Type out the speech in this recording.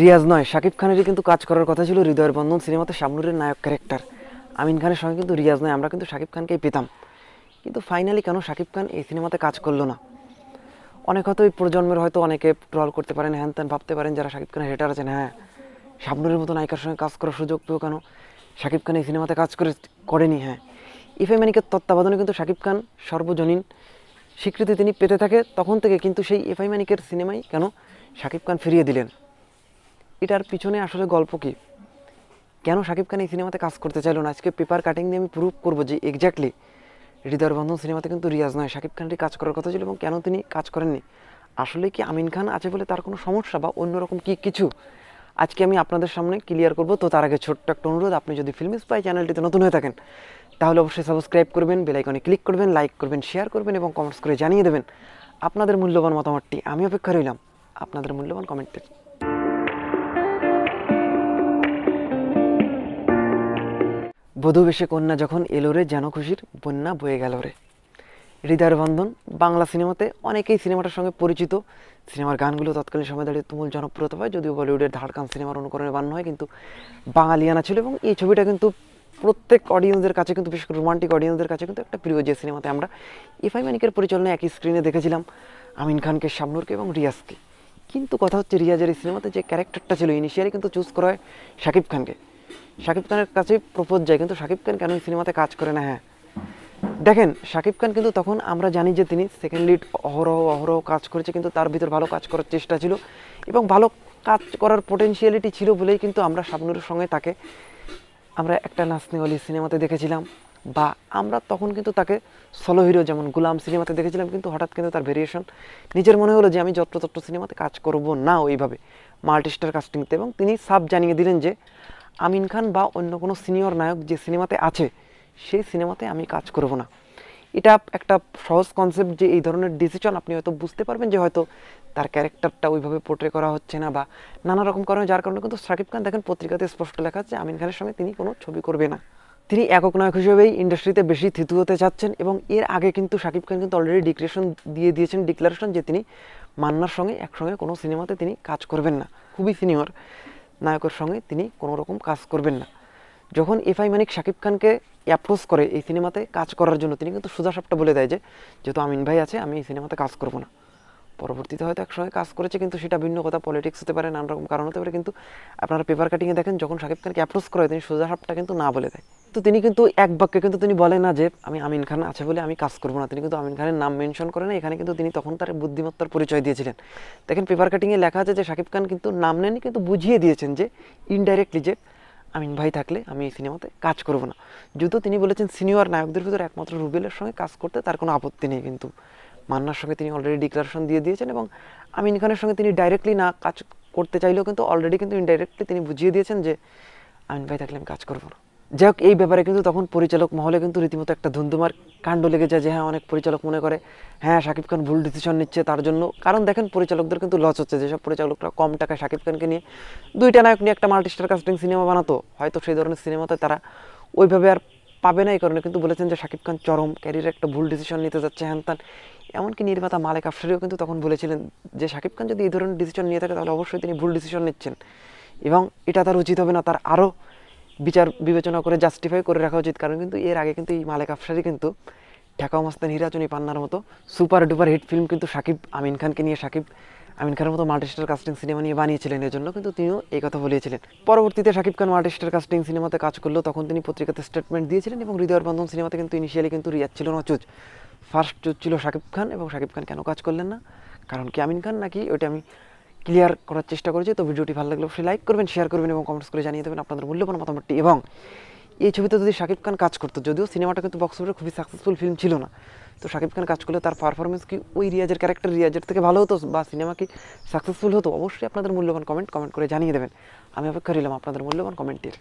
রিয়াজ নয় শাকিব খানেরই কিন্তু কাজ করার কথা ছিল হৃদয়ের বন্ধন সিনেমাতে শামনুরের নায়ক ক্যারেক্টার আমিন খানের সঙ্গে কিন্তু রিয়াজ নয় আমরা কিন্তু শাকিব খানকেই পেতাম কিন্তু ফাইনালি কেন শাকিব খান এই সিনেমাতে কাজ করলো না অনেক হয়তো এই প্রজন্মের হয়তো অনেকে ট্রল করতে পারেন হ্যান ত্যান ভাবতে পারেন যারা শাকিব খানের হেটার আছেন হ্যাঁ শাবনুরের মতো নায়িকার সঙ্গে কাজ করার সুযোগ পেয়েও কেন শাকিব খান এই সিনেমাতে কাজ করে করেনি হ্যাঁ ইফে মানিকের তত্ত্বাবধানে কিন্তু শাকিব খান সর্বজনীন স্বীকৃতি তিনি পেতে থাকে তখন থেকে কিন্তু সেই এফআই মানিকের সিনেমাই কেন শাকিব খান ফিরিয়ে দিলেন এটার পিছনে আসলে গল্প কি কেন শাকিব খান এই সিনেমাতে কাজ করতে চাইল না আজকে পেপার কাটিং দিয়ে আমি প্রুভ করবো যে এক্স্যাক্টলি হৃদয়ের বন্ধন সিনেমাতে কিন্তু রিয়াজ নয় শাকিব খানটি কাজ করার কথা ছিল এবং কেন তিনি কাজ করেননি আসলে কি আমিন খান আছে বলে তার কোনো সমস্যা বা অন্যরকম কি কিছু আজকে আমি আপনাদের সামনে ক্লিয়ার করব তো তার আগে ছোট্ট একটা অনুরোধ আপনি যদি ফিল্ম স্পাই চ্যানেলটিতে নতুন হয়ে থাকেন তাহলে অবশ্যই সাবস্ক্রাইব করবেন বেলাইকনে ক্লিক করবেন লাইক করবেন শেয়ার করবেন এবং কমেন্টস করে জানিয়ে দেবেন আপনাদের মূল্যবান মতামতটি আমি অপেক্ষা রইলাম আপনাদের মূল্যবান কমেন্টটি বধুবেশে কন্যা যখন এলো রে যেন খুশির বন্যা বয়ে গেল রে হৃদয়ের বন্ধন বাংলা সিনেমাতে অনেকেই সিনেমাটার সঙ্গে পরিচিত সিনেমার গানগুলো তৎকালীন সময় দাঁড়িয়ে তুমুল জনপ্রিয়তা পায় যদিও বলিউডের ধারকান সিনেমার অনুকরণে বানানো হয় কিন্তু বাঙালিয়ানা ছিল এবং এই ছবিটা কিন্তু প্রত্যেক অডিয়েন্সদের কাছে কিন্তু বিশেষ করে রোমান্টিক অডিয়েন্সদের কাছে কিন্তু একটা প্রিয় যে সিনেমাতে আমরা ইফাই মানিকের পরিচালনায় একই স্ক্রিনে দেখেছিলাম আমিন খানকে শামনুরকে এবং রিয়াজকে কিন্তু কথা হচ্ছে রিয়াজের এই সিনেমাতে যে ক্যারেক্টারটা ছিল ইনিশিয়ালি কিন্তু চুজ করা হয় শাকিব খানকে শাকিব খানের কাছেই প্রপোজ যায় কিন্তু শাকিব খান কেন এই সিনেমাতে কাজ করে না হ্যাঁ দেখেন শাকিব খান কিন্তু তখন আমরা জানি যে তিনি সেকেন্ড লিড অহরহ অহরহ কাজ করেছে কিন্তু তার ভিতর ভালো কাজ করার চেষ্টা ছিল এবং ভালো কাজ করার পোটেনশিয়ালিটি ছিল বলেই কিন্তু আমরা শাবনুরের সঙ্গে তাকে আমরা একটা নাসনিওয়ালি সিনেমাতে দেখেছিলাম বা আমরা তখন কিন্তু তাকে সলো হিরো যেমন গুলাম সিনেমাতে দেখেছিলাম কিন্তু হঠাৎ কিন্তু তার ভেরিয়েশন নিজের মনে হলো যে আমি যত্র তত্র সিনেমাতে কাজ করব না ওইভাবে মাল্টিস্টার কাস্টিংতে এবং তিনি সাব জানিয়ে দিলেন যে আমিন খান বা অন্য কোনো সিনিয়র নায়ক যে সিনেমাতে আছে সেই সিনেমাতে আমি কাজ করব না এটা একটা সহজ কনসেপ্ট যে এই ধরনের ডিসিশন আপনি হয়তো বুঝতে পারবেন যে হয়তো তার ক্যারেক্টারটা ওইভাবে পোর্ট্রে করা হচ্ছে না বা নানা রকম কারণে যার কারণে কিন্তু শাকিব খান দেখেন পত্রিকাতে স্পষ্ট লেখা আছে আমিন খানের সঙ্গে তিনি কোনো ছবি করবে না তিনি একক নায়ক হিসেবেই ইন্ডাস্ট্রিতে বেশি থিতু হতে চাচ্ছেন এবং এর আগে কিন্তু শাকিব খান কিন্তু অলরেডি ডিক্লারেশন দিয়ে দিয়েছেন ডিক্লারেশন যে তিনি মান্নার সঙ্গে একসঙ্গে কোনো সিনেমাতে তিনি কাজ করবেন না খুবই সিনিয়র নায়কের সঙ্গে তিনি কোনো রকম কাজ করবেন না যখন এফআই মানিক শাকিব খানকে অ্যাপ্রোচ করে এই সিনেমাতে কাজ করার জন্য তিনি কিন্তু সোজাসাপটা বলে দেয় যে যেহেতু আমিন ভাই আছে আমি এই সিনেমাতে কাজ করবো না পরবর্তীতে হয়তো একসঙ্গে কাজ করেছে কিন্তু সেটা ভিন্ন কথা পলিটিক্স হতে পারে নানা রকম কারণ হতে পারে কিন্তু আপনারা পেপার কাটিংয়ে দেখেন যখন শাকিব খানকে অ্যাপ্রোচ করে তিনি সোজা সাপটা কিন্তু না বলে দেয় তো তিনি কিন্তু এক বাক্যে কিন্তু তিনি বলে না যে আমি আমিন খান আছে বলে আমি কাজ করবো না তিনি কিন্তু আমিন খানের নাম মেনশন করে না এখানে কিন্তু তিনি তখন তার বুদ্ধিমত্তার পরিচয় দিয়েছিলেন দেখেন পেপার কাটিংয়ে লেখা আছে যে শাকিব খান কিন্তু নাম নেন কিন্তু বুঝিয়ে দিয়েছেন যে ইনডাইরেক্টলি যে আমিন ভাই থাকলে আমি এই সিনেমাতে কাজ করব না যদিও তিনি বলেছেন সিনিয়র নায়কদের ভিতরে একমাত্র রুবেলের সঙ্গে কাজ করতে তার কোনো আপত্তি নেই কিন্তু মান্নার সঙ্গে তিনি অলরেডি ডিক্লারেশন দিয়ে দিয়েছেন এবং আমিন খানের সঙ্গে তিনি ডাইরেক্টলি না কাজ করতে চাইলেও কিন্তু অলরেডি কিন্তু ইনডাইরেক্টলি তিনি বুঝিয়ে দিয়েছেন যে আমিন ভাই থাকলে আমি কাজ করবো না যাই হোক এই ব্যাপারে কিন্তু তখন পরিচালক মহলে কিন্তু রীতিমতো একটা ধুন্ধুমার কাণ্ড লেগে যায় যে হ্যাঁ অনেক পরিচালক মনে করে হ্যাঁ শাকিব খান ভুল ডিসিশন নিচ্ছে তার জন্য কারণ দেখেন পরিচালকদের কিন্তু লস হচ্ছে যেসব পরিচালকরা কম টাকায় শাকিব খানকে নিয়ে দুইটা নায়ক নিয়ে একটা মাল্টিস্টার কাস্টিং সিনেমা বানাতো হয়তো সেই ধরনের সিনেমাতে তারা ওইভাবে আর পাবে না এই কারণে কিন্তু বলেছেন যে শাকিব খান চরম ক্যারিয়ার একটা ভুল ডিসিশন নিতে যাচ্ছে হ্যান তান এমনকি নির্মাতা মালিক আফসারিও কিন্তু তখন বলেছিলেন যে শাকিব খান যদি এই ধরনের ডিসিশন নিয়ে থাকে তাহলে অবশ্যই তিনি ভুল ডিসিশন নিচ্ছেন এবং এটা তার উচিত হবে না তার আরও বিচার বিবেচনা করে জাস্টিফাই করে রাখা উচিত কারণ কিন্তু এর আগে কিন্তু এই মালিক আফসারি কিন্তু ঢাকা মস্তান হিরাচনি পান্নার মতো সুপার ডুপার হিট ফিল্ম কিন্তু শাকিব আমিন খানকে নিয়ে শাকিব আমিন খানের মতো মাল্টিস্টার কাস্টিং সিনেমা নিয়ে বানিয়েছিলেন এজন্য কিন্তু তিনিও এই কথা বলেছিলেন পরবর্তীতে শাকিব খান মাল্টিস্টার কাস্টিং সিনেমাতে কাজ করলো তখন তিনি পত্রিকাতে স্টেটমেন্ট দিয়েছিলেন এবং হৃদয়ের বন্ধন সিনেমাতে কিন্তু ইনিশিয়ালি কিন্তু রিয়াজ ছিল না চুজ ফার্স্ট চুজ ছিল শাকিব খান এবং শাকিব খান কেন কাজ করলেন না কারণ কি আমিন খান নাকি ওইটা আমি ক্লিয়ার করার চেষ্টা করেছি তো ভিডিওটি ভালো লাগলে অবশ্যই লাইক করবেন শেয়ার করবেন এবং কমেন্টস করে জানিয়ে দেবেন আপনাদের মূল্যবান মতামতটি এবং এই ছবিতে যদি শাকিব খান কাজ করতো যদিও সিনেমাটা কিন্তু বক্স অফিসে খুবই সাকসেসফুল ফিল্ম ছিল না তো শাকিব খান কাজ করলে তার পারফরমেন্স কি ওই রিয়াজের ক্যারেক্টার রিয়াজের থেকে ভালো হতো বা সিনেমা কি সাকসেসফুল হতো অবশ্যই আপনাদের মূল্যবান কমেন্ট কমেন্ট করে জানিয়ে দেবেন আমি অপেক্ষা রইলাম আপনাদের মূল্যবান কমেন্টের